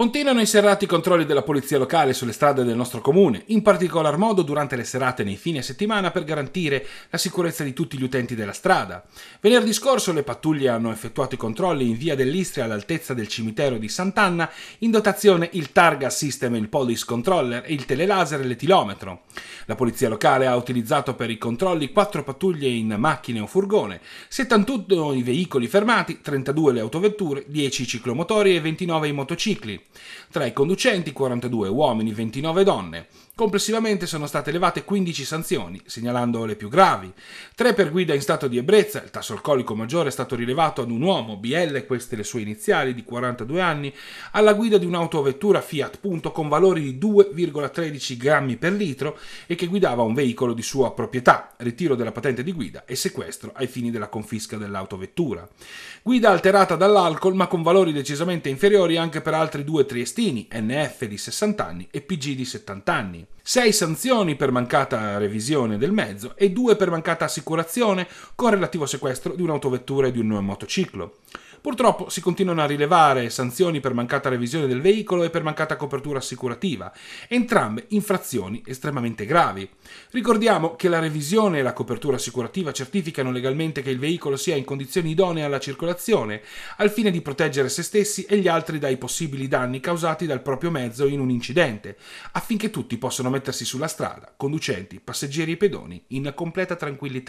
Continuano i serrati controlli della polizia locale sulle strade del nostro comune, in particolar modo durante le serate nei fine settimana per garantire la sicurezza di tutti gli utenti della strada. Venerdì scorso le pattuglie hanno effettuato i controlli in via dell'Istria all'altezza del cimitero di Sant'Anna, in dotazione il Targa System, il Police Controller e il telelaser e l'etilometro. La polizia locale ha utilizzato per i controlli 4 pattuglie in macchine o furgone, 71 i veicoli fermati, 32 le autovetture, 10 i ciclomotori e 29 i motocicli. Tra i conducenti 42 uomini, 29 donne. Complessivamente sono state elevate 15 sanzioni, segnalando le più gravi. 3 per guida in stato di ebbrezza, il tasso alcolico maggiore è stato rilevato ad un uomo, BL, queste le sue iniziali, di 42 anni, alla guida di un'autovettura Fiat Punto con valori di 2,13 grammi per litro e che guidava un veicolo di sua proprietà, ritiro della patente di guida e sequestro ai fini della confisca dell'autovettura. Guida alterata dall'alcol ma con valori decisamente inferiori anche per altri due due triestini, NF di 60 anni e PG di 70 anni. 6 sanzioni per mancata revisione del mezzo e 2 per mancata assicurazione con relativo sequestro di un'autovettura e di un motociclo. Purtroppo si continuano a rilevare sanzioni per mancata revisione del veicolo e per mancata copertura assicurativa, entrambe infrazioni estremamente gravi. Ricordiamo che la revisione e la copertura assicurativa certificano legalmente che il veicolo sia in condizioni idonee alla circolazione, al fine di proteggere se stessi e gli altri dai possibili danni causati dal proprio mezzo in un incidente, affinché tutti possano mettersi sulla strada, conducenti, passeggeri e pedoni, in completa tranquillità.